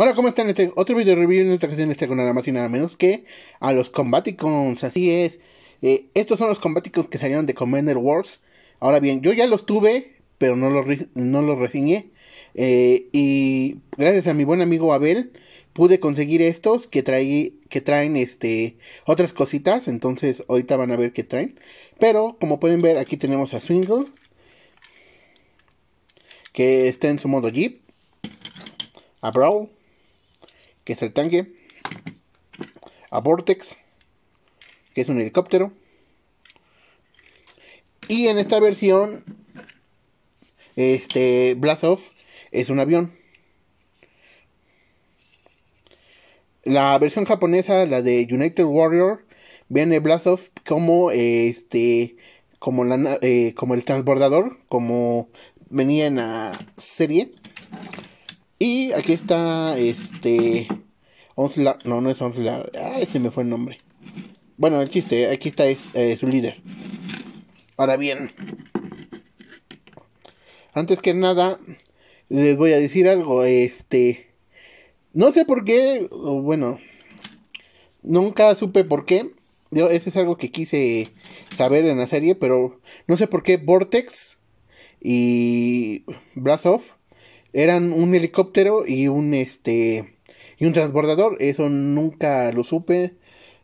Hola, ¿cómo están? Este otro video review en esta ocasión este con nada más y nada menos que a los Combaticons. Así es, eh, estos son los Combaticons que salieron de Commander Wars. Ahora bien, yo ya los tuve, pero no los, no los reseñé. Eh, y gracias a mi buen amigo Abel, pude conseguir estos que, trae, que traen este, otras cositas. Entonces, ahorita van a ver qué traen. Pero, como pueden ver, aquí tenemos a Swingle, que está en su modo Jeep. A Brawl que es el tanque, a Vortex, que es un helicóptero. Y en esta versión, este Blastoff es un avión. La versión japonesa, la de United Warrior, viene Blastoff como este como eh, como el transbordador, como venía en la serie. Y aquí está este. Onslaught. No, no es Onslaught. Ah, se me fue el nombre. Bueno, el chiste, aquí está eh, su líder. Ahora bien, antes que nada, les voy a decir algo. Este. No sé por qué, bueno, nunca supe por qué. Yo, ese es algo que quise saber en la serie, pero no sé por qué Vortex y blastoff eran un helicóptero y un este y un transbordador, eso nunca lo supe.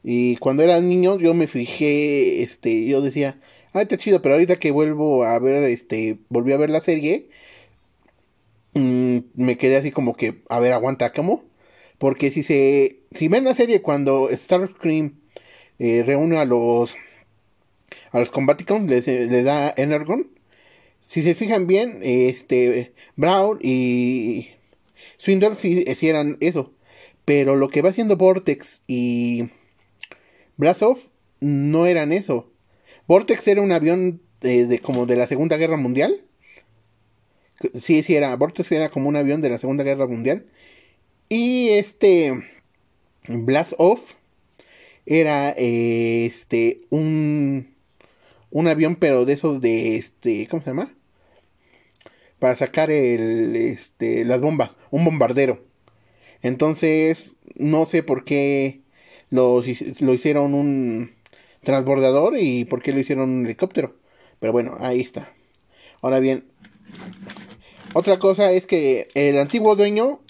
Y cuando era niño yo me fijé, este, yo decía, ah, está chido, pero ahorita que vuelvo a ver, este, volví a ver la serie, mm, me quedé así como que, a ver, aguanta, ¿cómo? Porque si se, si ven la serie cuando Starscream eh, reúne a los, a los Combaticons, eh, le da Energon, si se fijan bien, este Brown y Swindle eh, sí, eran eso. Pero lo que va haciendo Vortex y off no eran eso. Vortex era un avión de, como de la Segunda Guerra Mundial. Sí, sí, era. Vortex era como un avión de la Segunda Guerra Mundial. Y este Blast Off era este un un avión pero de esos de este cómo se llama para sacar el, este, las bombas, un bombardero. Entonces, no sé por qué lo, hicieron un transbordador y por qué lo hicieron un helicóptero. Pero bueno, ahí está. Ahora bien, otra cosa es que el antiguo dueño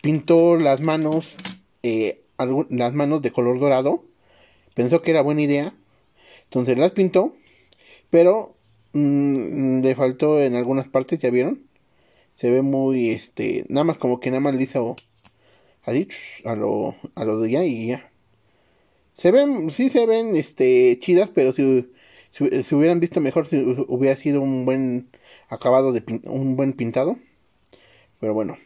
pintó las manos, eh, las manos de color dorado. Pensó que era buena idea. Entonces las pintó. Pero Mm, le faltó en algunas partes, ¿ya vieron? Se ve muy, este, nada más como que nada más le hizo así, a lo, a lo de ya y ya. Se ven, sí se ven, este, chidas, pero si, si, hubieran visto mejor, si, hubiera sido un buen acabado, de un buen pintado. Pero bueno.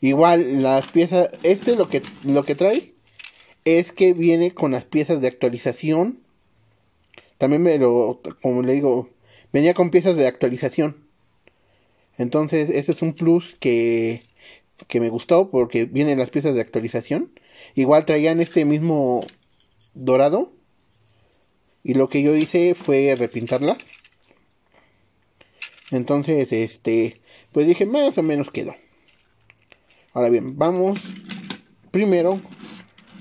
Igual, las piezas, este lo que, lo que trae es que viene con las piezas de actualización. También me lo, como le digo, venía con piezas de actualización. Entonces, este es un plus que, me gustó porque vienen las piezas de actualización. Igual traían este mismo dorado. Y lo que yo hice fue repintarlas. Entonces, este, pues dije, más o menos quedó. Ahora bien, vamos primero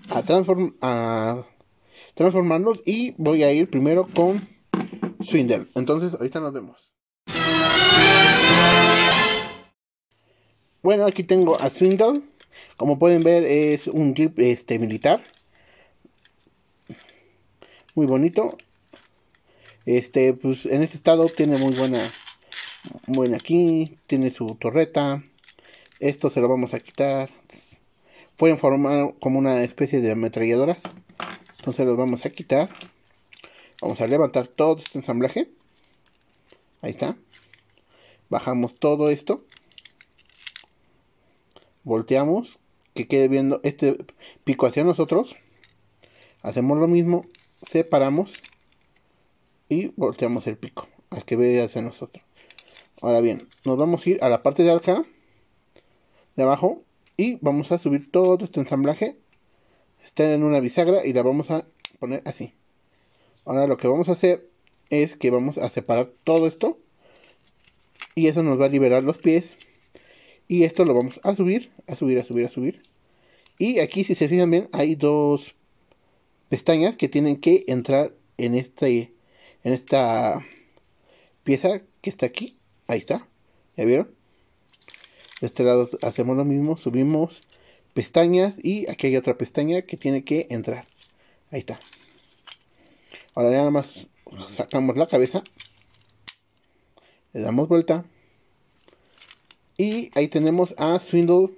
a, a transformarlos y voy a ir primero con Swindle. Entonces, ahorita nos vemos. Bueno, aquí tengo a Swindle. Como pueden ver, es un jeep este, militar. Muy bonito. Este, pues en este estado tiene muy buena. Bueno, aquí tiene su torreta. Esto se lo vamos a quitar. Pueden formar como una especie de ametralladoras. Entonces los vamos a quitar. Vamos a levantar todo este ensamblaje. Ahí está. Bajamos todo esto. Volteamos. Que quede viendo este pico hacia nosotros. Hacemos lo mismo. Separamos. Y volteamos el pico. Al que ve hacia nosotros. Ahora bien, nos vamos a ir a la parte de acá. De abajo. Y vamos a subir todo este ensamblaje. Está en una bisagra y la vamos a poner así. Ahora lo que vamos a hacer es que vamos a separar todo esto. Y eso nos va a liberar los pies. Y esto lo vamos a subir, a subir, a subir, a subir. Y aquí si se fijan bien hay dos pestañas que tienen que entrar en, este, en esta pieza que está aquí. Ahí está. ¿Ya vieron? De este lado hacemos lo mismo, subimos pestañas y aquí hay otra pestaña que tiene que entrar. Ahí está. Ahora ya nada más sacamos la cabeza, le damos vuelta y ahí tenemos a Swindle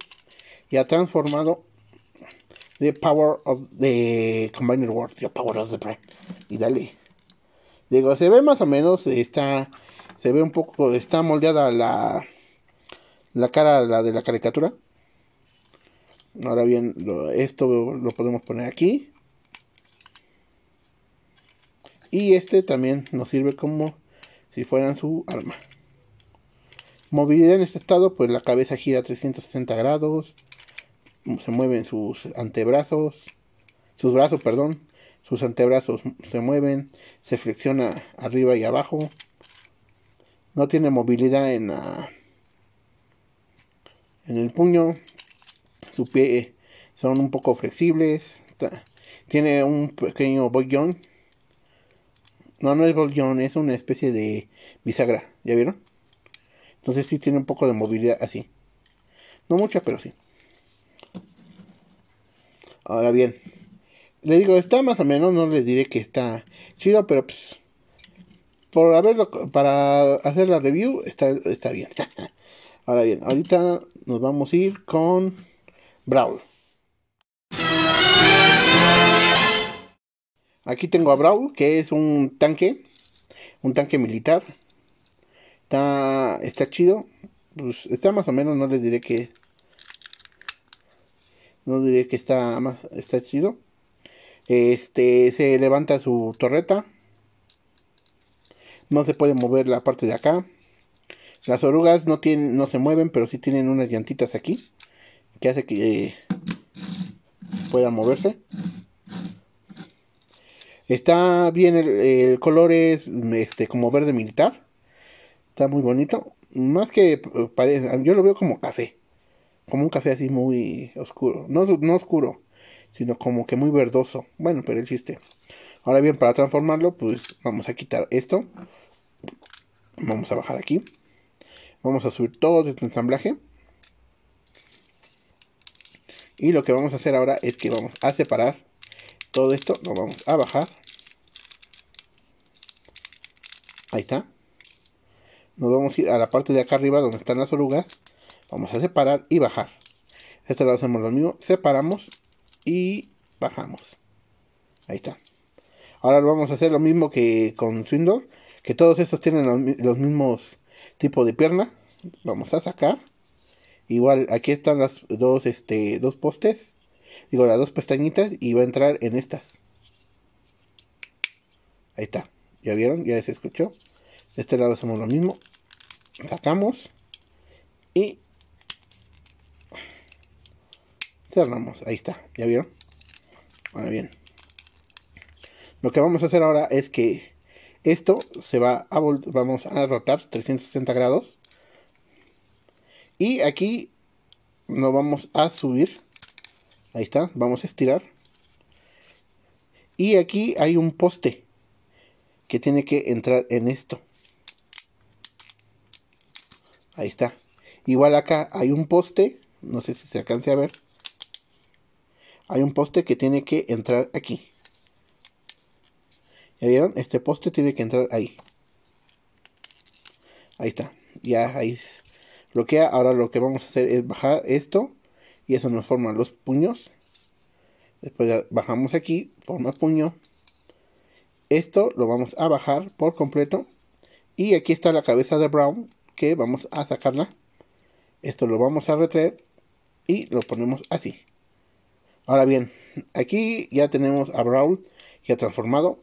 ya transformado The Power of the Combined World, Y dale. Digo, se ve más o menos, está, se ve un poco, está moldeada la, la cara, la de la caricatura. Ahora bien, esto lo podemos poner aquí. Y este también nos sirve como si fueran su arma. Movilidad en este estado, pues la cabeza gira 360 grados, se mueven sus antebrazos, sus brazos, perdón, sus antebrazos se mueven, se flexiona arriba y abajo. No tiene movilidad en, en el puño, su pie son un poco flexibles, tiene un pequeño bollón no, no es bolillón, es una especie de bisagra, ¿ya vieron? Entonces sí tiene un poco de movilidad así. No mucha, pero sí. Ahora bien, le digo, está más o menos, no les diré que está chido, pero pues, por para hacer la review está, está bien. Ahora bien, ahorita nos vamos a ir con Brawl. Aquí tengo a Brawl, que es un tanque, un tanque militar. Está, está chido. Pues, está más o menos, no les diré que... No diré que está, más, está chido. Este, se levanta su torreta. No se puede mover la parte de acá. Las orugas no, tienen, no se mueven, pero sí tienen unas llantitas aquí. Que hace que eh, pueda moverse. Está bien, el, color es este, como verde militar. Está muy bonito. Más que parece, yo lo veo como café. Como un café así muy oscuro. No, no oscuro, sino como que muy verdoso. Bueno, pero el chiste. Ahora bien, para transformarlo, pues vamos a quitar esto. Vamos a bajar aquí. Vamos a subir todo este ensamblaje. Y lo que vamos a hacer ahora es que vamos a separar todo esto lo vamos a bajar. Ahí está. Nos vamos a ir a la parte de acá arriba donde están las orugas. Vamos a separar y bajar. Esto lo hacemos lo mismo. Separamos y bajamos. Ahí está. Ahora lo vamos a hacer lo mismo que con Swindle. Que todos estos tienen los, mismos tipos de pierna. Vamos a sacar. Igual aquí están las dos, este, dos postes digo, las dos pestañitas y va a entrar en estas. Ahí está. ¿Ya vieron? ¿Ya se escuchó? De este lado hacemos lo mismo. Sacamos. Y cerramos. Ahí está. ¿Ya vieron? Ahora bien. Lo que vamos a hacer ahora es que esto se va a vamos a rotar 360 grados. Y aquí Nos vamos a subir Ahí está, vamos a estirar. Y aquí hay un poste que tiene que entrar en esto. Ahí está. Igual acá hay un poste, no sé si se alcance a ver. Hay un poste que tiene que entrar aquí. ¿Ya vieron? Este poste tiene que entrar ahí. Ahí está. Ya ahí bloquea. Ahora lo que vamos a hacer es bajar esto y eso nos forma los puños. Después bajamos aquí, forma puño. Esto lo vamos a bajar por completo. Y aquí está la cabeza de Brown que vamos a sacarla. Esto lo vamos a retraer y lo ponemos así. Ahora bien, aquí ya tenemos a Brown ya transformado.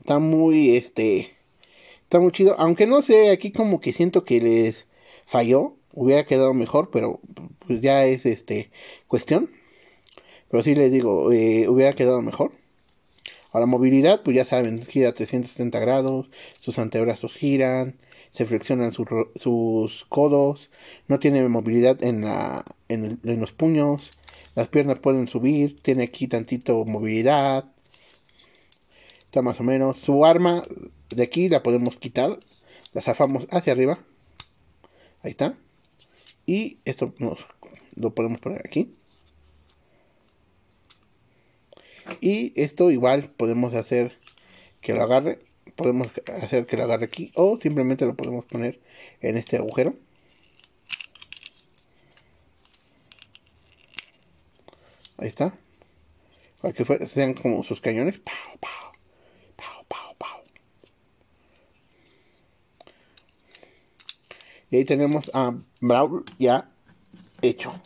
Está muy, este, está muy chido. Aunque no sé, aquí como que siento que les falló, hubiera quedado mejor, pero pues ya es este cuestión. Pero sí les digo, eh, hubiera quedado mejor. Ahora movilidad, pues ya saben, gira 370 grados, sus antebrazos giran, se flexionan sus codos, no tiene movilidad en, la, en los puños, las piernas pueden subir, tiene aquí tantito movilidad, está más o menos. Su arma de aquí la podemos quitar, la zafamos hacia arriba Ahí está. Y esto lo podemos poner aquí. Y esto igual podemos hacer que lo agarre. Podemos hacer que lo agarre aquí. O simplemente lo podemos poner en este agujero. Ahí está. Para que sean como sus cañones. ¡Pow, Y ahí tenemos a Brawl ya hecho.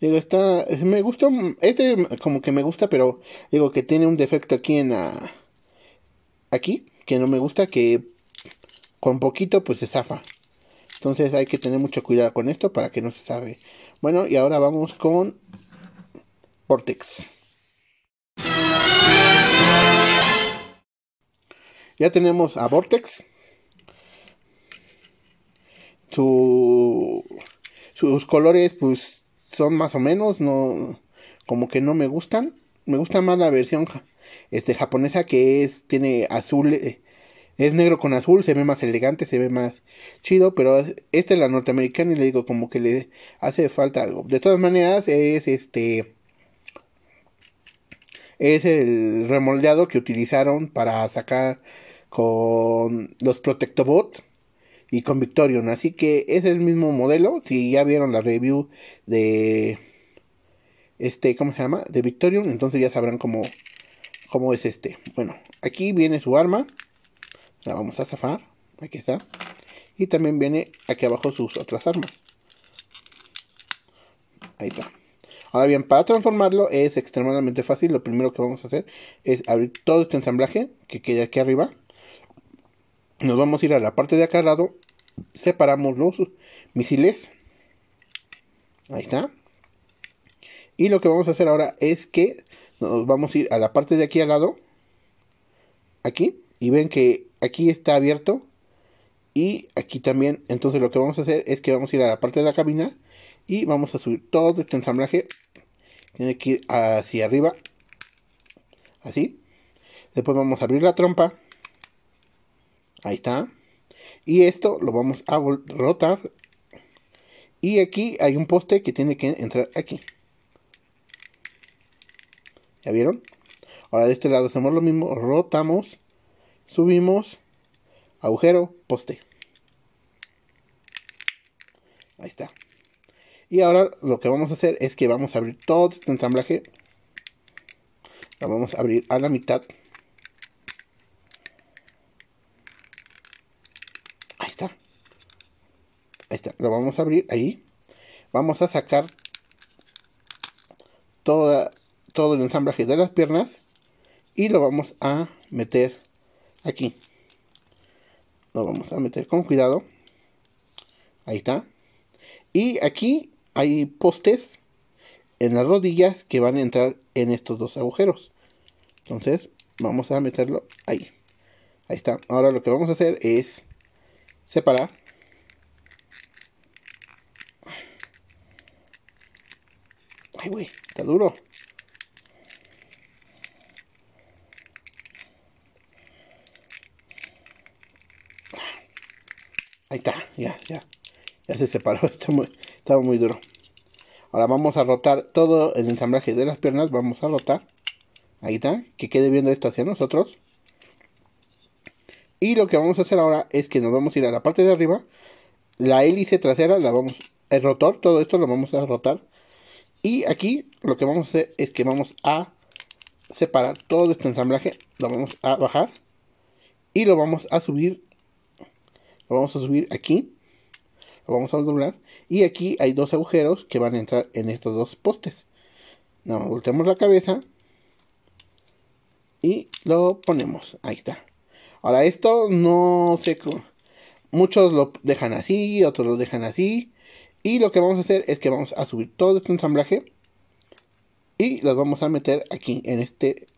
Digo, está, me gusta, este como que me gusta, pero digo que tiene un defecto aquí en la, aquí, que no me gusta, que con poquito pues se zafa. Entonces hay que tener mucho cuidado con esto para que no se sabe. Bueno, y ahora vamos con Vortex. Ya tenemos a Vortex sus colores pues son más o menos, no como que no me gustan. Me gusta más la versión este, japonesa que es, tiene azul, eh, es negro con azul, se ve más elegante, se ve más chido, pero esta es la norteamericana y le digo como que le hace falta algo. De todas maneras es este es el remoldeado que utilizaron para sacar con los Protectobots y con Victorion. Así que es el mismo modelo. Si ya vieron la review de este, ¿cómo se llama? De Victorion, entonces ya sabrán cómo, cómo es este. Bueno, aquí viene su arma. La vamos a zafar. Aquí está. Y también viene aquí abajo sus otras armas. Ahí está. Ahora bien, para transformarlo es extremadamente fácil. Lo primero que vamos a hacer es abrir todo este ensamblaje que queda aquí arriba. Nos vamos a ir a la parte de acá al lado separamos los misiles. Ahí está. Y lo que vamos a hacer ahora es que nos vamos a ir a la parte de aquí al lado. Aquí. Y ven que aquí está abierto. Y aquí también. Entonces lo que vamos a hacer es que vamos a ir a la parte de la cabina. Y vamos a subir todo este ensamblaje. Tiene que ir hacia arriba. Así. Después vamos a abrir la trompa. Ahí está y esto lo vamos a rotar y aquí hay un poste que tiene que entrar aquí ¿ya vieron? ahora de este lado hacemos lo mismo rotamos subimos agujero poste ahí está y ahora lo que vamos a hacer es que vamos a abrir todo este ensamblaje lo vamos a abrir a la mitad Ahí está, lo vamos a abrir ahí. Vamos a sacar todo el ensamblaje de las piernas y lo vamos a meter aquí. Lo vamos a meter con cuidado. Ahí está. Y aquí hay postes en las rodillas que van a entrar en estos dos agujeros. Entonces vamos a meterlo ahí. Ahí está. Ahora lo que vamos a hacer es separar güey, está duro. Ahí está, ya, ya. Ya se separó, está muy, estaba muy duro. Ahora vamos a rotar todo el ensamblaje de las piernas, vamos a rotar. Ahí está, que quede viendo esto hacia nosotros. Y lo que vamos a hacer ahora es que nos vamos a ir a la parte de arriba. La hélice trasera la vamos... El rotor, todo esto lo vamos a rotar y aquí lo que vamos a hacer es que vamos a separar todo este ensamblaje. Lo vamos a bajar. Y lo vamos a subir. Lo vamos a subir aquí. Lo vamos a doblar. Y aquí hay dos agujeros que van a entrar en estos dos postes. Nos volteamos la cabeza. Y lo ponemos. Ahí está. Ahora esto no sé. Muchos lo dejan así. Otros lo dejan así. Y lo que vamos a hacer es que vamos a subir todo este ensamblaje y las vamos a meter aquí en este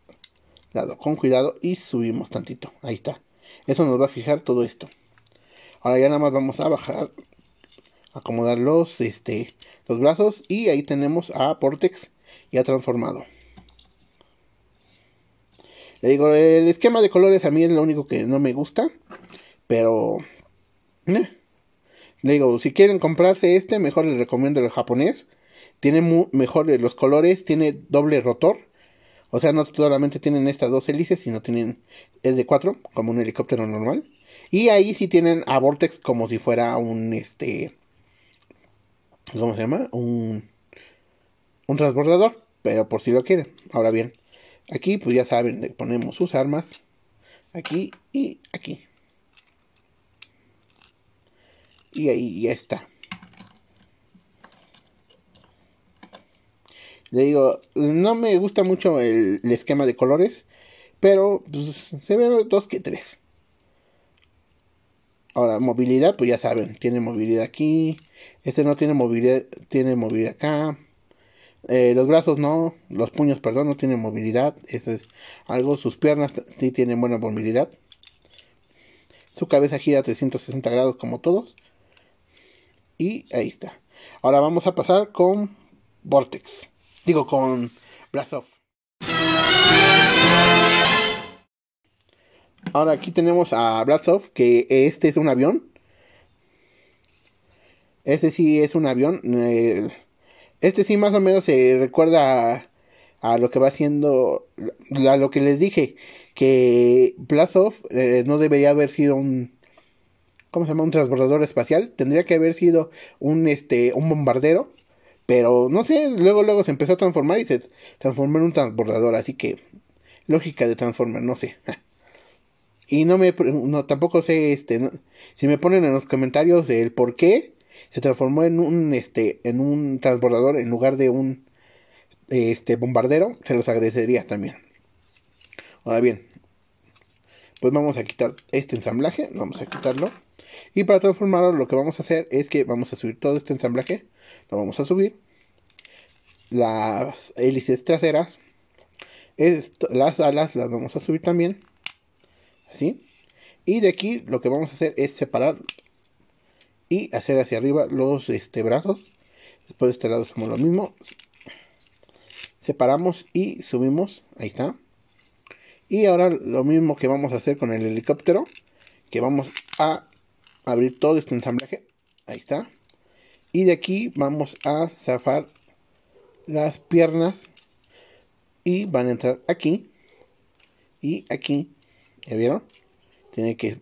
lado con cuidado y subimos tantito. Ahí está. Eso nos va a fijar todo esto. Ahora ya nada más vamos a bajar, acomodar los, este, los brazos y ahí tenemos a Portex ya transformado. Le digo, el esquema de colores a mí es lo único que no me gusta, pero... Eh, le digo, si quieren comprarse este, mejor les recomiendo el japonés. Tiene mejores eh, los colores, tiene doble rotor. O sea, no solamente tienen estas dos hélices, sino tienen, es de cuatro, como un helicóptero normal. Y ahí sí tienen a Vortex como si fuera un, este, ¿cómo se llama? Un, un transbordador, pero por si lo quieren. Ahora bien, aquí pues ya saben, le ponemos sus armas, aquí y aquí y ahí ya está. Le digo, no me gusta mucho el, esquema de colores, pero pues, se ve dos que tres. Ahora, movilidad, pues ya saben, tiene movilidad aquí. Este no tiene movilidad, tiene movilidad acá. Eh, los brazos no, los puños, perdón, no tienen movilidad. Eso es algo. Sus piernas sí tienen buena movilidad. Su cabeza gira 360 grados como todos. Y ahí está. Ahora vamos a pasar con Vortex. Digo, con Blastoff. Ahora aquí tenemos a Blastoff, que este es un avión. Este sí es un avión. Eh, este sí más o menos se recuerda a, lo que va haciendo, a lo que les dije, que Blastoff eh, no debería haber sido un, ¿cómo se llama? Un transbordador espacial. Tendría que haber sido un, este, un bombardero. Pero no sé, luego, luego se empezó a transformar y se transformó en un transbordador. Así que, lógica de transformar, no sé. y no me, no, tampoco sé, este, si me ponen en los comentarios el por qué se transformó en un, este, en un transbordador en lugar de un, este, bombardero, se los agradecería también. Ahora bien, pues vamos a quitar este ensamblaje, vamos a quitarlo. Y para transformarlo lo que vamos a hacer es que vamos a subir todo este ensamblaje, lo vamos a subir, las hélices traseras, las alas las vamos a subir también, así. Y de aquí lo que vamos a hacer es separar y hacer hacia arriba los este, brazos. Después de este lado hacemos lo mismo. Separamos y subimos. Ahí está. Y ahora lo mismo que vamos a hacer con el helicóptero. Que vamos a abrir todo este ensamblaje. Ahí está. Y de aquí vamos a zafar las piernas. Y van a entrar aquí. Y aquí. ¿Ya vieron? Tiene que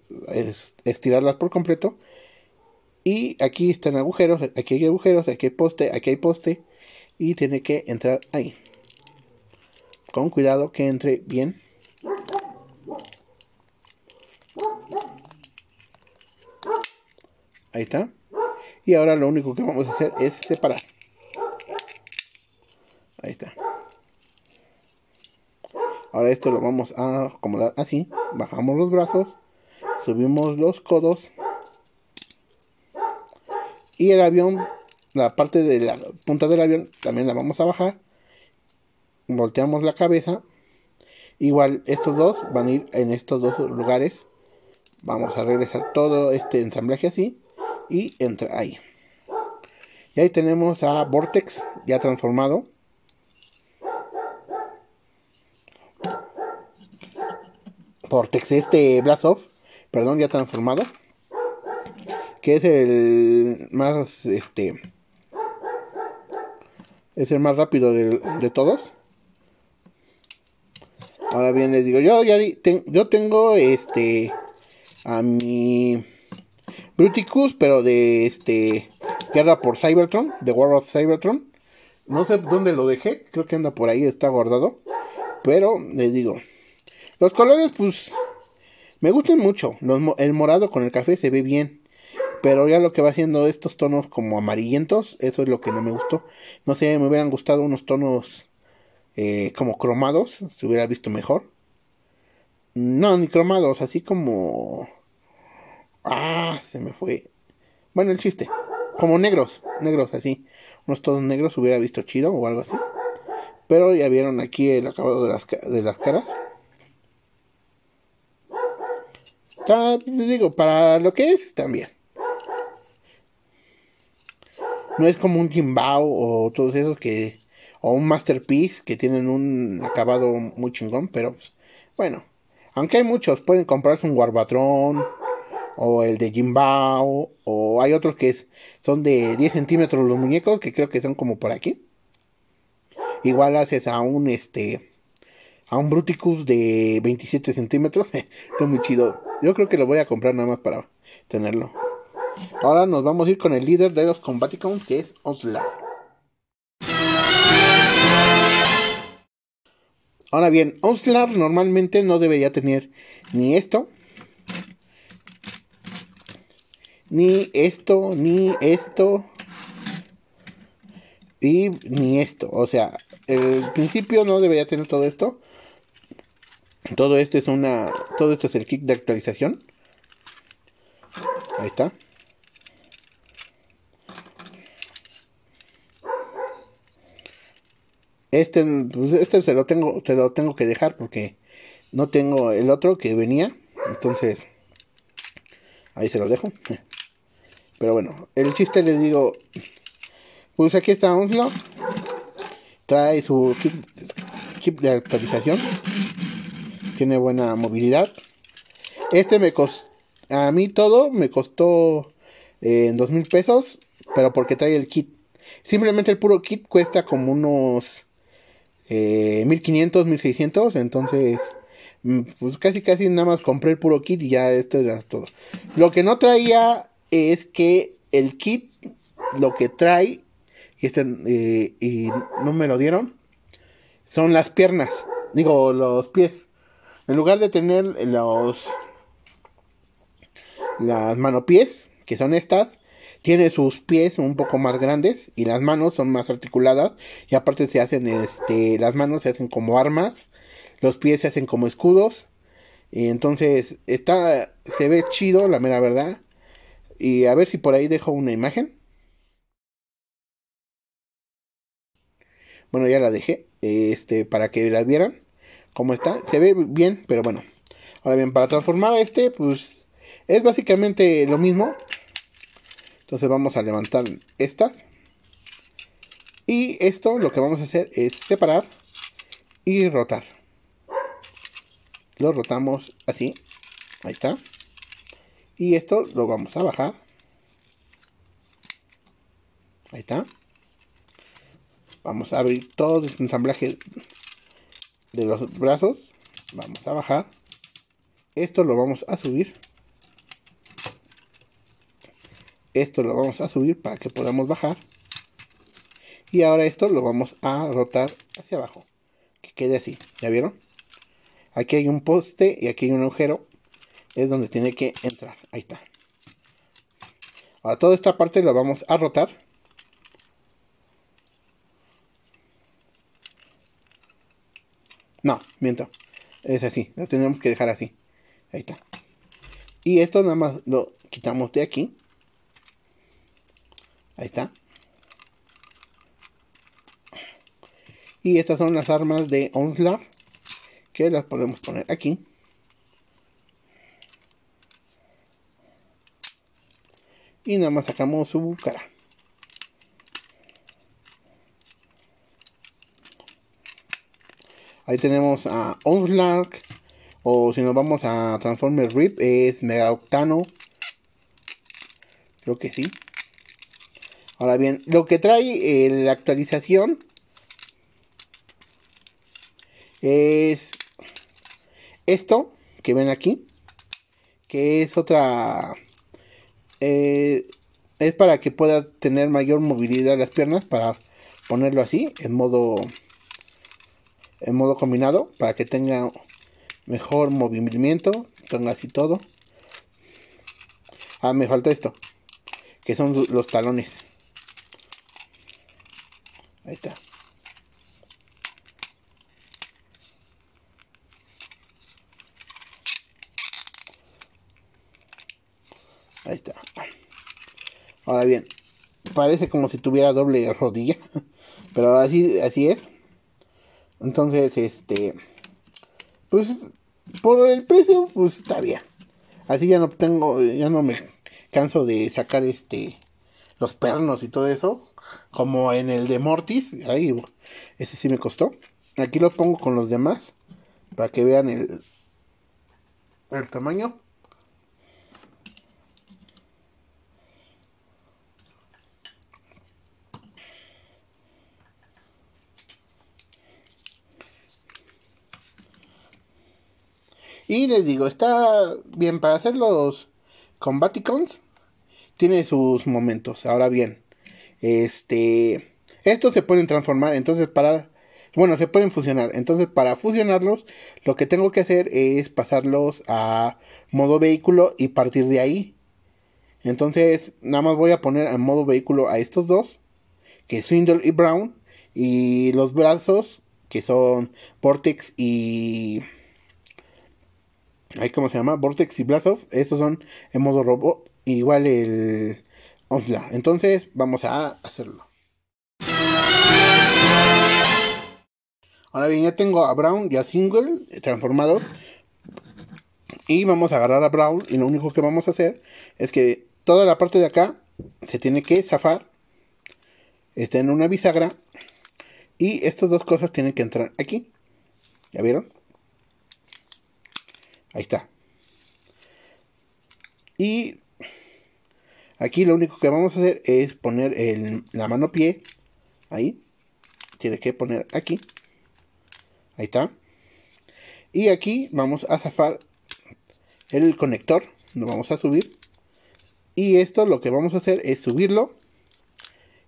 estirarlas por completo. Y aquí están agujeros. Aquí hay agujeros. Aquí hay poste. Aquí hay poste. Y tiene que entrar ahí. Con cuidado que entre bien. Ahí está. Y ahora lo único que vamos a hacer es separar. Ahí está. Ahora esto lo vamos a acomodar así. Bajamos los brazos. Subimos los codos. Y el avión, la parte de la punta del avión, también la vamos a bajar. Volteamos la cabeza. Igual estos dos van a ir en estos dos lugares. Vamos a regresar todo este ensamblaje así y entra ahí. Y ahí tenemos a Vortex ya transformado. Vortex, este Off perdón, ya transformado. Que es el más, este, es el más rápido de, todos. Ahora bien, les digo, yo ya yo tengo, este, a mi Bruticus, pero de este Guerra por Cybertron, de War of Cybertron. No sé dónde lo dejé, creo que anda por ahí, está guardado. Pero les digo, los colores pues me gustan mucho. el morado con el café se ve bien. Pero ya lo que va haciendo estos tonos como amarillentos, eso es lo que no me gustó. No sé, me hubieran gustado unos tonos eh, como cromados, se hubiera visto mejor. No, ni cromados, así como Ah, se me fue. Bueno, el chiste. Como negros, negros así. Unos todos negros hubiera visto chido o algo así. Pero ya vieron aquí el acabado de las, de las caras. les digo, para lo que es, también. No es como un Jimbao o todos esos que. O un Masterpiece que tienen un acabado muy chingón, pero pues, bueno. Aunque hay muchos, pueden comprarse un Warbatron o el de Jimbao, o hay otros que son de 10 centímetros los muñecos, que creo que son como por aquí. Igual haces a un, este, a un Bruticus de 27 centímetros. Está muy chido. Yo creo que lo voy a comprar nada más para tenerlo. Ahora nos vamos a ir con el líder de los Combaticons, que es Oslar. Ahora bien, Oslar normalmente no debería tener ni esto, ni esto, ni esto, y ni esto. O sea, el principio no debería tener todo esto. Todo esto es una. Todo esto es el kit de actualización. Ahí está. Este, pues este se lo tengo, se lo tengo que dejar porque no tengo el otro que venía. Entonces, ahí se lo dejo. Pero bueno, el chiste les digo, pues aquí está Onslaught. Trae su Kit de actualización. Tiene buena movilidad. Este me costó, a mí todo me costó en eh, dos mil pesos, pero porque trae el kit. Simplemente el puro kit cuesta como unos 1500, eh, 1600, entonces mm, pues casi casi nada más compré el puro kit y ya esto era todo. Lo que no traía es que el kit lo que trae, este, eh, y, no me lo dieron, son las piernas, digo, los pies. En lugar de tener los las manopies, que son estas, tiene sus pies un poco más grandes y las manos son más articuladas y aparte se hacen este las manos se hacen como armas, los pies se hacen como escudos. Y entonces está se ve chido, la mera verdad. Y a ver si por ahí dejo una imagen. Bueno, ya la dejé. Este, para que la vieran. Cómo está. Se ve bien, pero bueno. Ahora bien, para transformar este, pues. Es básicamente lo mismo. Entonces vamos a levantar estas. Y esto lo que vamos a hacer es separar y rotar. Lo rotamos así. Ahí está. Y esto lo vamos a bajar. Ahí está. Vamos a abrir todo este ensamblaje de los brazos. Vamos a bajar. Esto lo vamos a subir. Esto lo vamos a subir para que podamos bajar. Y ahora esto lo vamos a rotar hacia abajo. Que quede así. ¿Ya vieron? Aquí hay un poste y aquí hay un agujero es donde tiene que entrar. Ahí está. Ahora toda esta parte la vamos a rotar. No, miento. Es así. Lo tenemos que dejar así. Ahí está. Y esto nada más lo quitamos de aquí. Ahí está. Y estas son las armas de Onslar. Que las podemos poner aquí. y nada más sacamos su cara ahí tenemos a Onslark o si nos vamos a Transformer Rip es Mega Octano creo que sí ahora bien lo que trae eh, la actualización es esto que ven aquí que es otra eh, es para que pueda tener mayor movilidad las piernas para ponerlo así en modo en modo combinado para que tenga mejor movimiento tenga así todo ah me falta esto que son los talones ahí está Ahora bien, parece como si tuviera doble rodilla, pero así, así es. Entonces, este, pues por el precio, pues está bien. Así ya no tengo, ya no me canso de sacar este, los pernos y todo eso, como en el de Mortis, ahí, ese sí me costó. Aquí lo pongo con los demás, para que vean el, el tamaño. Y les digo, está bien para hacer los combaticons. Tiene sus momentos. Ahora bien, este, estos se pueden transformar. Entonces, para, bueno, se pueden fusionar. Entonces, para fusionarlos, lo que tengo que hacer es pasarlos a modo vehículo y partir de ahí. Entonces, nada más voy a poner en modo vehículo a estos dos, que es Swindle y Brown, y los brazos, que son Vortex y Ahí como se llama, Vortex y Blastoff. estos son en modo robot, igual el Onslaught. Entonces vamos a hacerlo. Ahora bien, ya tengo a Brown Ya Single transformado Y vamos a agarrar a Brown y lo único que vamos a hacer es que toda la parte de acá se tiene que zafar. Está en una bisagra. Y estas dos cosas tienen que entrar aquí. ¿Ya vieron? Ahí está. Y aquí lo único que vamos a hacer es poner la mano pie. Ahí. Tiene que poner aquí. Ahí está. Y aquí vamos a zafar el conector. Lo vamos a subir. Y esto lo que vamos a hacer es subirlo.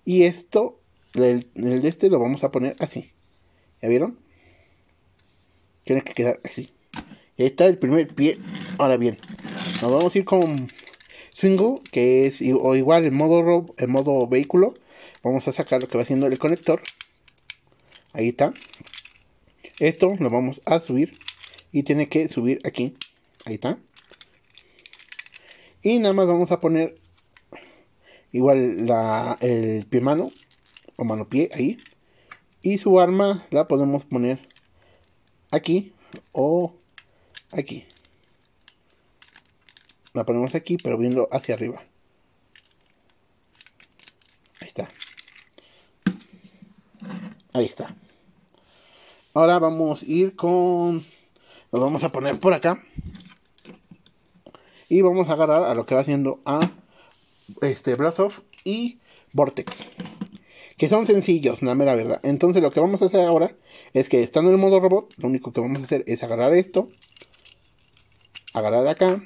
Y esto, el, el de este lo vamos a poner así. ¿Ya vieron? Tiene que quedar así está el primer pie. Ahora bien, nos vamos a ir con single, que es igual el modo, el modo vehículo. Vamos a sacar lo que va haciendo el conector. Ahí está. Esto lo vamos a subir y tiene que subir aquí. Ahí está. Y nada más vamos a poner igual el pie mano o mano pie ahí. Y su arma la podemos poner aquí o Aquí. La ponemos aquí, pero viendo hacia arriba. Ahí está. Ahí está. Ahora vamos a ir con... Lo vamos a poner por acá. Y vamos a agarrar a lo que va haciendo a este Blazoff y Vortex. Que son sencillos, la mera verdad. Entonces lo que vamos a hacer ahora es que estando en el modo robot, lo único que vamos a hacer es agarrar esto, agarrar acá.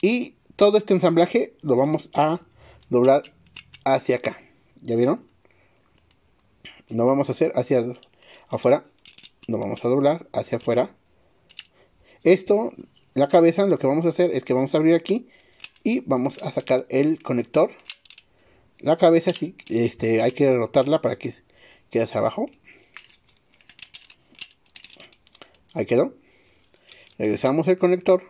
Y todo este ensamblaje lo vamos a doblar hacia acá. ¿Ya vieron? Lo vamos a hacer hacia afuera. Lo vamos a doblar hacia afuera. Esto, la cabeza, lo que vamos a hacer es que vamos a abrir aquí y vamos a sacar el conector. La cabeza sí, este, hay que rotarla para que quede hacia abajo. Ahí quedó regresamos el conector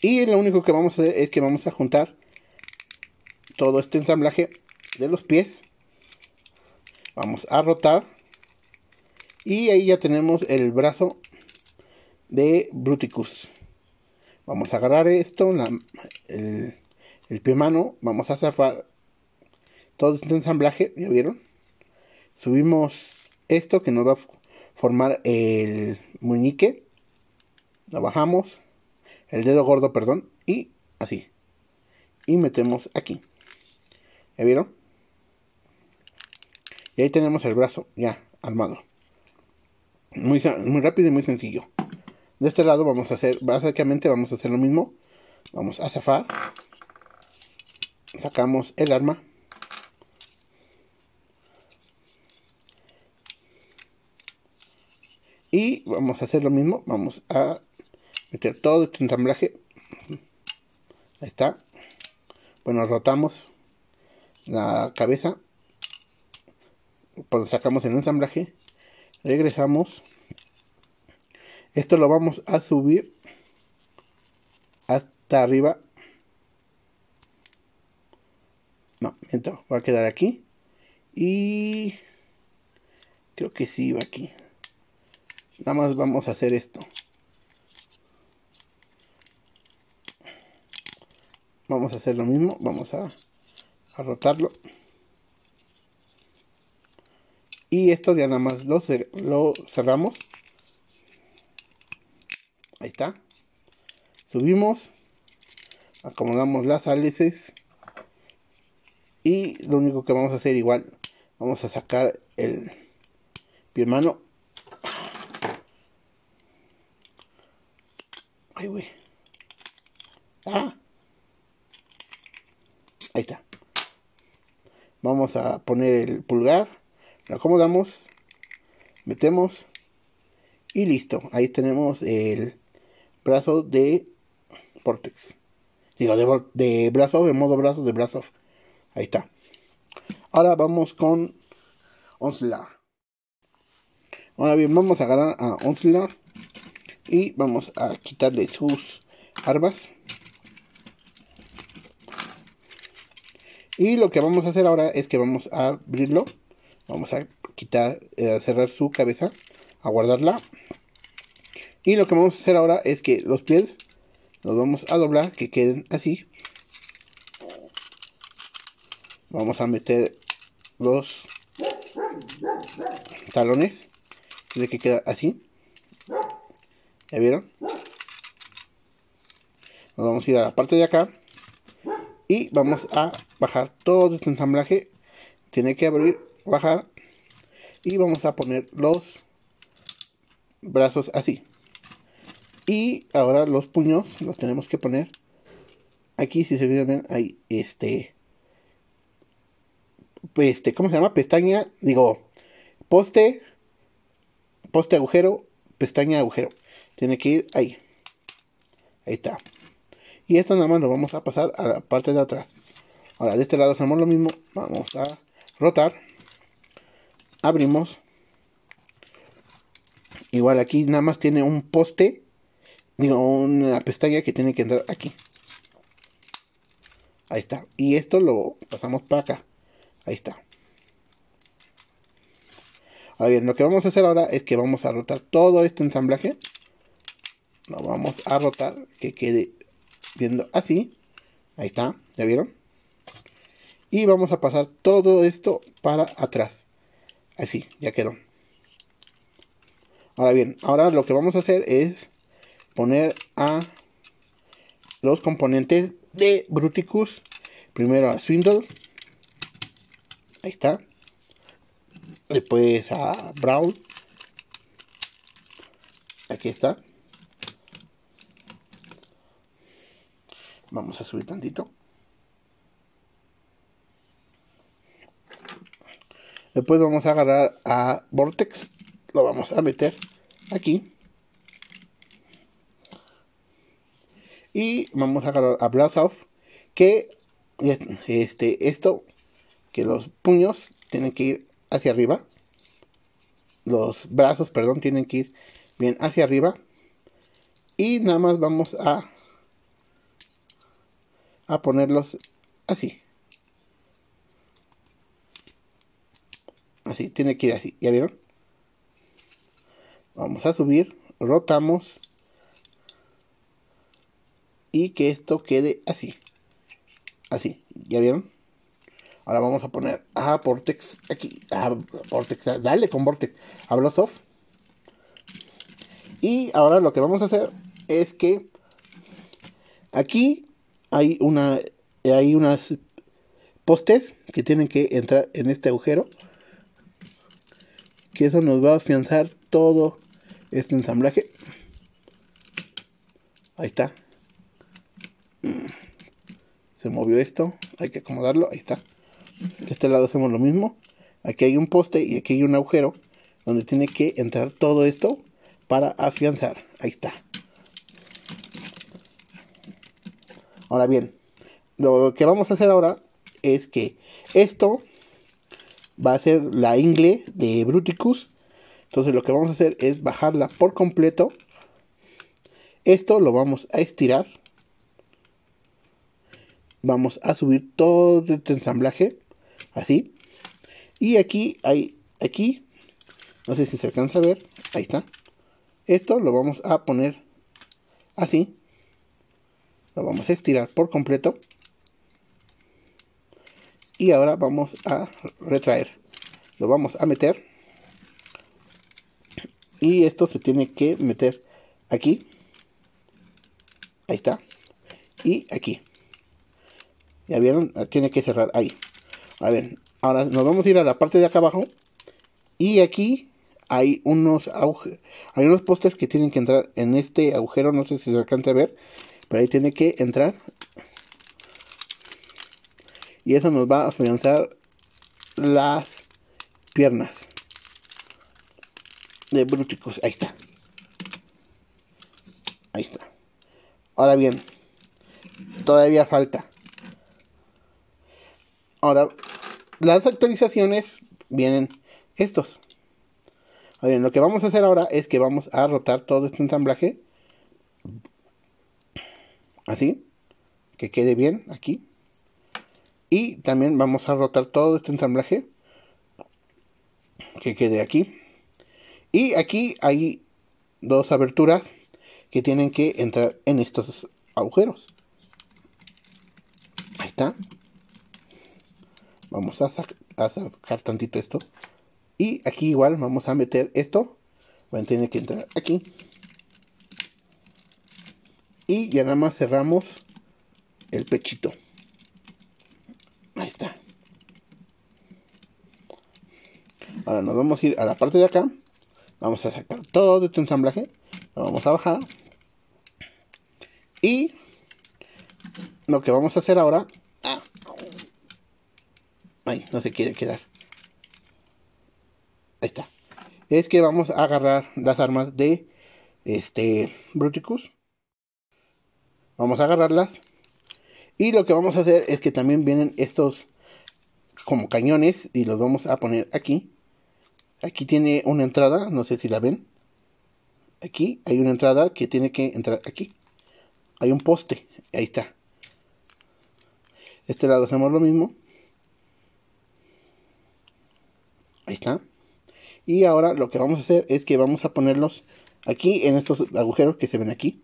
y lo único que vamos a hacer es que vamos a juntar todo este ensamblaje de los pies vamos a rotar y ahí ya tenemos el brazo de Bruticus vamos a agarrar esto el, el pie mano vamos a zafar todo este ensamblaje ya vieron subimos esto que nos va a formar el muñique. Lo bajamos. El dedo gordo, perdón. Y así. Y metemos aquí. ¿Ya vieron? Y ahí tenemos el brazo ya armado. Muy, muy rápido y muy sencillo. De este lado vamos a hacer, básicamente vamos a hacer lo mismo. Vamos a zafar. Sacamos el arma. Y vamos a hacer lo mismo, vamos a meter todo este ensamblaje. Ahí está. Bueno, rotamos la cabeza. Cuando pues, sacamos el ensamblaje, regresamos. Esto lo vamos a subir hasta arriba. No, mientras va a quedar aquí. Y creo que sí va aquí nada más vamos a hacer esto vamos a hacer lo mismo vamos a, rotarlo y esto ya nada más lo, lo cerramos ahí está subimos acomodamos las álices y lo único que vamos a hacer igual vamos a sacar el pie mano Ah. Ahí está. Vamos a poner el pulgar. Lo acomodamos. Metemos. Y listo. Ahí tenemos el brazo de Vortex. Digo, de, brazo, en modo brazo, de brazo. Ahí está. Ahora vamos con Onslar. Ahora bien, vamos a agarrar a Oncelar y vamos a quitarle sus armas y lo que vamos a hacer ahora es que vamos a abrirlo vamos a quitar eh, a cerrar su cabeza a guardarla y lo que vamos a hacer ahora es que los pies los vamos a doblar que queden así vamos a meter los talones de que queda así vieron? Nos vamos a ir a la parte de acá. Y vamos a bajar todo este ensamblaje. Tiene que abrir, bajar. Y vamos a poner los brazos así. Y ahora los puños los tenemos que poner aquí, si se ven bien, hay este, este, ¿cómo se llama? Pestaña, digo, poste, poste agujero, pestaña agujero tiene que ir ahí ahí está y esto nada más lo vamos a pasar a la parte de atrás ahora de este lado hacemos lo mismo vamos a rotar abrimos igual aquí nada más tiene un poste digo una pestaña que tiene que entrar aquí ahí está y esto lo pasamos para acá ahí está ahora bien lo que vamos a hacer ahora es que vamos a rotar todo este ensamblaje lo vamos a rotar que quede viendo así ahí está ya vieron y vamos a pasar todo esto para atrás así ya quedó ahora bien ahora lo que vamos a hacer es poner a los componentes de Bruticus primero a Swindle ahí está después a Brown aquí está Vamos a subir tantito. Después vamos a agarrar a Vortex. Lo vamos a meter aquí. Y vamos a agarrar a Blast Off. Que este, esto, que los puños tienen que ir hacia arriba. Los brazos, perdón, tienen que ir bien hacia arriba. Y nada más vamos a a ponerlos así. Así, tiene que ir así, ¿ya vieron? Vamos a subir, rotamos y que esto quede así. Así, ¿ya vieron? Ahora vamos a poner a ah, Vortex aquí. A ah, Vortex, ah, dale con Vortex. Hablo soft. Y ahora lo que vamos a hacer es que aquí hay una hay unas postes que tienen que entrar en este agujero que eso nos va a afianzar todo este ensamblaje ahí está mm. se movió esto hay que acomodarlo ahí está de este lado hacemos lo mismo aquí hay un poste y aquí hay un agujero donde tiene que entrar todo esto para afianzar ahí está Ahora bien, lo que vamos a hacer ahora es que esto va a ser la ingle de Bruticus. Entonces lo que vamos a hacer es bajarla por completo. Esto lo vamos a estirar. Vamos a subir todo este ensamblaje. Así. Y aquí hay. Aquí. No sé si se alcanza a ver. Ahí está. Esto lo vamos a poner así lo vamos a estirar por completo y ahora vamos a retraer lo vamos a meter y esto se tiene que meter aquí ahí está y aquí ya vieron tiene que cerrar ahí a ver ahora nos vamos a ir a la parte de acá abajo y aquí hay unos hay unos pósters que tienen que entrar en este agujero no sé si se alcanza a ver por ahí tiene que entrar. Y eso nos va a afianzar las piernas de Bruticus. Ahí está. Ahí está. Ahora bien, todavía falta. Ahora, las actualizaciones vienen estos. bien, lo que vamos a hacer ahora es que vamos a rotar todo este ensamblaje así, que quede bien aquí. Y también vamos a rotar todo este ensamblaje que quede aquí. Y aquí hay dos aberturas que tienen que entrar en estos agujeros. Ahí está. Vamos a, sacar tantito esto. Y aquí igual vamos a meter esto. Bueno, tiene que entrar aquí y ya nada más cerramos el pechito ahí está ahora nos vamos a ir a la parte de acá vamos a sacar todo este ensamblaje lo vamos a bajar y lo que vamos a hacer ahora ah, no se quiere quedar ahí está es que vamos a agarrar las armas de este Bruticus Vamos a agarrarlas. Y lo que vamos a hacer es que también vienen estos como cañones y los vamos a poner aquí. Aquí tiene una entrada, no sé si la ven. Aquí hay una entrada que tiene que entrar aquí. Hay un poste, ahí está. Este lado hacemos lo mismo. Ahí está. Y ahora lo que vamos a hacer es que vamos a ponerlos aquí en estos agujeros que se ven aquí.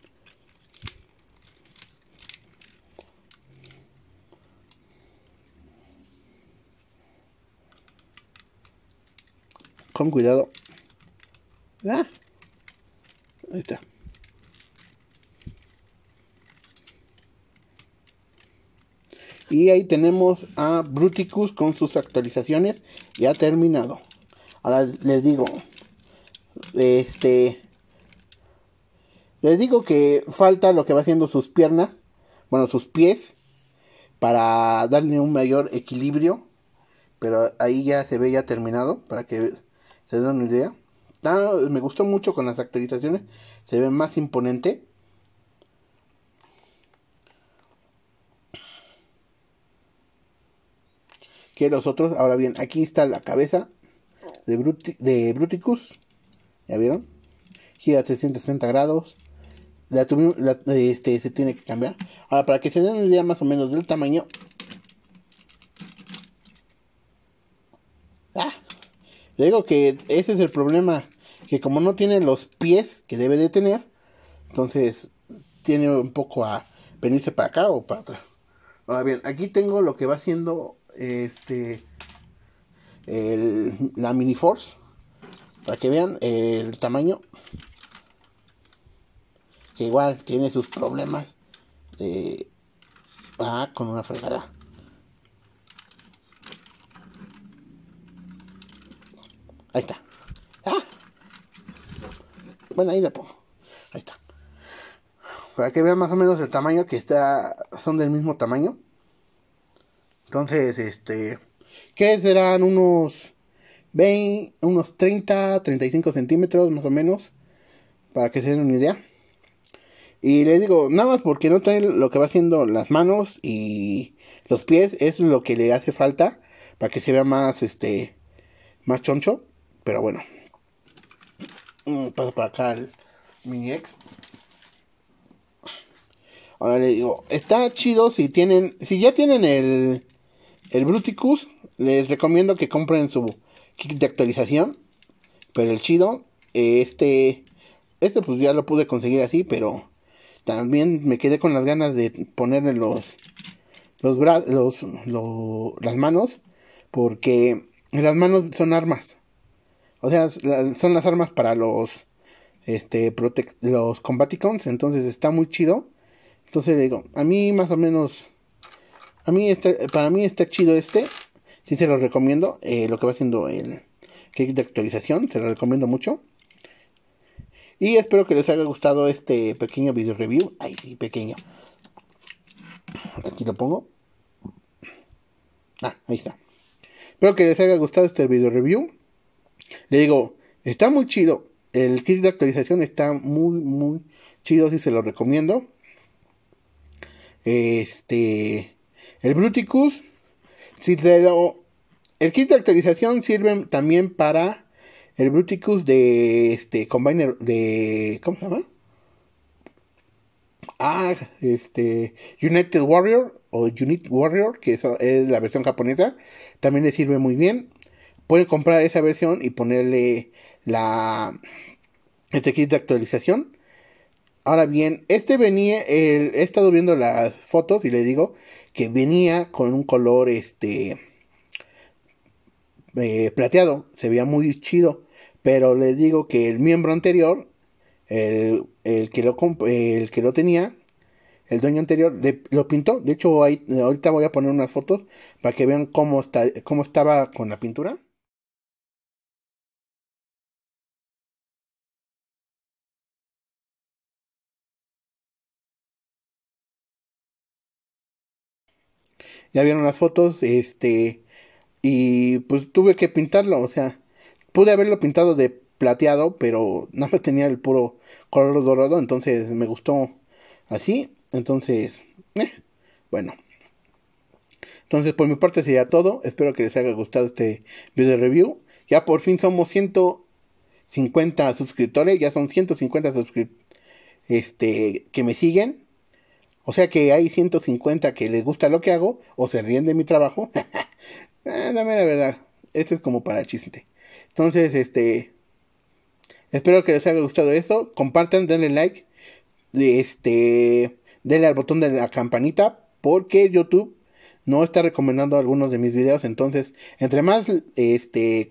con cuidado. Ah. está. Y ahí tenemos a Bruticus con sus actualizaciones. Ya terminado. Ahora les digo. Este. Les digo que falta lo que va haciendo sus piernas. Bueno, sus pies. Para darle un mayor equilibrio. Pero ahí ya se ve ya terminado. Para que ¿Se dan una idea? Ah, me gustó mucho con las actualizaciones. Se ve más imponente. Que los otros. Ahora bien, aquí está la cabeza de, de Bruticus. ¿Ya vieron? Gira 360 grados. este, se tiene que cambiar. Ahora, para que se den una idea más o menos del tamaño, digo que ese es el problema, que como no tiene los pies que debe de tener, entonces tiene un poco a venirse para acá o para atrás. Ahora bien, aquí tengo lo que va haciendo este la mini force para que vean el tamaño que igual tiene sus problemas ah, con una fregada Ahí está. Ah. Bueno, ahí la pongo. Ahí está. Para que vean más o menos el tamaño que está. Son del mismo tamaño. Entonces, este. Que serán? Unos 20, unos 30, 35 centímetros más o menos. Para que se den una idea. Y les digo, nada más porque no trae lo que va haciendo las manos y los pies. Es lo que le hace falta. Para que se vea más este. Más choncho. Pero bueno. Mm, paso para acá el mini ex. Ahora le digo, está chido si tienen, si ya tienen el, el Bruticus, les recomiendo que compren su kit de actualización. Pero el chido, este, este pues ya lo pude conseguir así, pero también me quedé con las ganas de ponerle los, los, brazos. las manos, porque las manos son armas. O sea, son las armas para los este protect, los combaticons, entonces está muy chido. Entonces digo, a mí más o menos a mí este, para mí está chido este. Sí se lo recomiendo eh, lo que va haciendo el kit de actualización, se lo recomiendo mucho. Y espero que les haya gustado este pequeño video review. Ay, sí, pequeño. Aquí lo pongo. Ah, ahí está. Espero que les haya gustado este video review. Le digo, está muy chido. El kit de actualización está muy, muy chido. Si se lo recomiendo. Este. El Bruticus. Si te lo. El kit de actualización sirve también para el Bruticus de este Combiner de ¿cómo se llama? Ah, este United Warrior o Unit Warrior, que eso es la versión japonesa, también le sirve muy bien pueden comprar esa versión y ponerle la este kit de actualización. Ahora bien, este venía, he estado viendo las fotos y le digo que venía con un color este eh, plateado, se veía muy chido, pero les digo que el miembro anterior, el, que, lo el que lo tenía, el dueño anterior lo pintó. De hecho, ahorita voy a poner unas fotos para que vean cómo, está, cómo estaba con la pintura. ya vieron las fotos, este, y pues tuve que pintarlo, o sea, pude haberlo pintado de plateado, pero nada tenía el puro color dorado, entonces me gustó así, entonces, eh, bueno. Entonces, por mi parte sería todo. Espero que les haya gustado este video review. Ya por fin somos 150 suscriptores. Ya son 150 suscriptores este, que me siguen. O sea que hay 150 que les gusta lo que hago o se ríen de mi trabajo. dame ah, la verdad. Esto es como para chiste. Entonces, este. Espero que les haya gustado esto. Compartan, denle like. Este. Denle al botón de la campanita. Porque YouTube no está recomendando algunos de mis videos. Entonces, entre más. Este.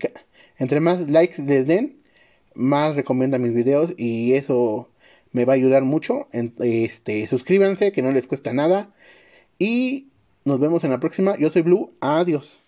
Entre más likes les den. Más recomienda mis videos. Y eso me va a ayudar mucho. Este, suscríbanse, que no les cuesta nada. Y nos vemos en la próxima. Yo soy Blue. Adiós.